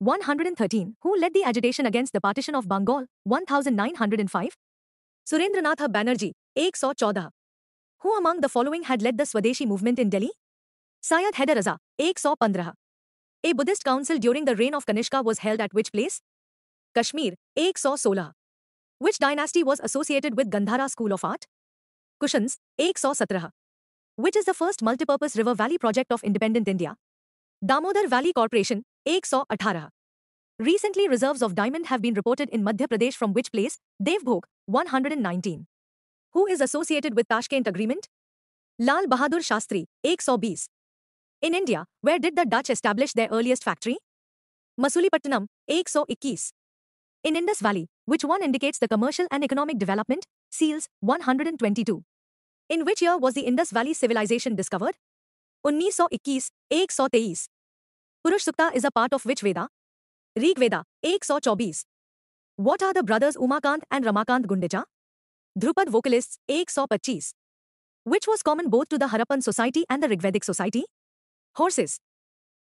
113, who led the agitation against the partition of Bengal, 1905. Surendranath Banerjee, 114. Who among the following had led the Swadeshi movement in Delhi? Syed Haider Raza, 115. A Buddhist council during the reign of Kanishka was held at which place? Kashmir, 116. Which dynasty was associated with Gandhara School of Art? Kushans, 117. Which is the first multipurpose river valley project of independent India? Damodar Valley Corporation, 118. Recently, reserves of diamond have been reported in Madhya Pradesh from which place? Devbhog, 119. Who is associated with Tashkent Agreement? Lal Bahadur Shastri, 120. In India, where did the Dutch establish their earliest factory? Masulipatnam, 121. In Indus Valley, which one indicates the commercial and economic development? Seals, 122. In which year was the Indus Valley civilization discovered? 1921, 123. Purush Sukta is a part of which Veda? Rig Veda, 124. What are the brothers Umakant and Ramakant Gundecha? Dhrupad vocalists, 125. Which was common both to the Harappan society and the Rigvedic society? Horses.